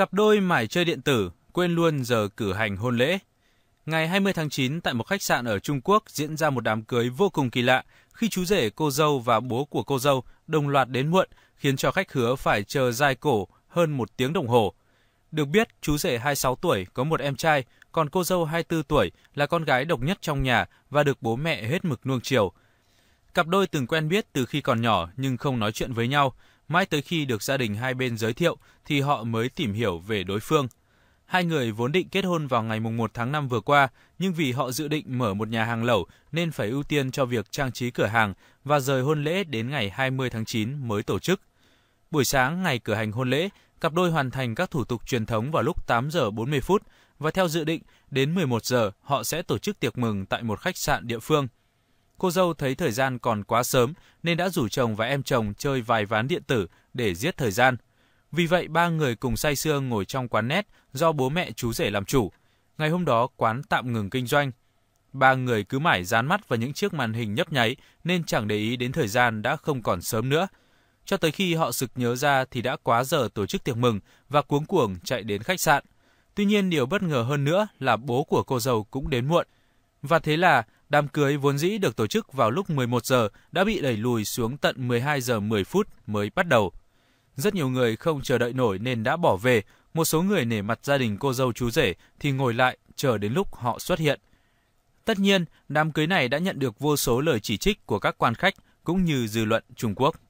Cặp đôi mải chơi điện tử, quên luôn giờ cử hành hôn lễ. Ngày 20 tháng 9 tại một khách sạn ở Trung Quốc diễn ra một đám cưới vô cùng kỳ lạ khi chú rể cô dâu và bố của cô dâu đồng loạt đến muộn khiến cho khách hứa phải chờ dài cổ hơn một tiếng đồng hồ. Được biết, chú rể 26 tuổi có một em trai, còn cô dâu 24 tuổi là con gái độc nhất trong nhà và được bố mẹ hết mực nuông chiều. Cặp đôi từng quen biết từ khi còn nhỏ nhưng không nói chuyện với nhau. Mãi tới khi được gia đình hai bên giới thiệu thì họ mới tìm hiểu về đối phương. Hai người vốn định kết hôn vào ngày 1 tháng 5 vừa qua, nhưng vì họ dự định mở một nhà hàng lẩu nên phải ưu tiên cho việc trang trí cửa hàng và rời hôn lễ đến ngày 20 tháng 9 mới tổ chức. Buổi sáng ngày cử hành hôn lễ, cặp đôi hoàn thành các thủ tục truyền thống vào lúc 8 giờ 40 phút và theo dự định đến 11 giờ họ sẽ tổ chức tiệc mừng tại một khách sạn địa phương – Cô dâu thấy thời gian còn quá sớm nên đã rủ chồng và em chồng chơi vài ván điện tử để giết thời gian. Vì vậy ba người cùng say sưa ngồi trong quán nét do bố mẹ chú rể làm chủ. Ngày hôm đó quán tạm ngừng kinh doanh. Ba người cứ mãi dán mắt vào những chiếc màn hình nhấp nháy nên chẳng để ý đến thời gian đã không còn sớm nữa. Cho tới khi họ sực nhớ ra thì đã quá giờ tổ chức tiệc mừng và cuống cuồng chạy đến khách sạn. Tuy nhiên điều bất ngờ hơn nữa là bố của cô dâu cũng đến muộn. Và thế là Đám cưới vốn dĩ được tổ chức vào lúc 11 giờ đã bị đẩy lùi xuống tận 12 giờ 10 phút mới bắt đầu. Rất nhiều người không chờ đợi nổi nên đã bỏ về, một số người nể mặt gia đình cô dâu chú rể thì ngồi lại chờ đến lúc họ xuất hiện. Tất nhiên, đám cưới này đã nhận được vô số lời chỉ trích của các quan khách cũng như dư luận Trung Quốc.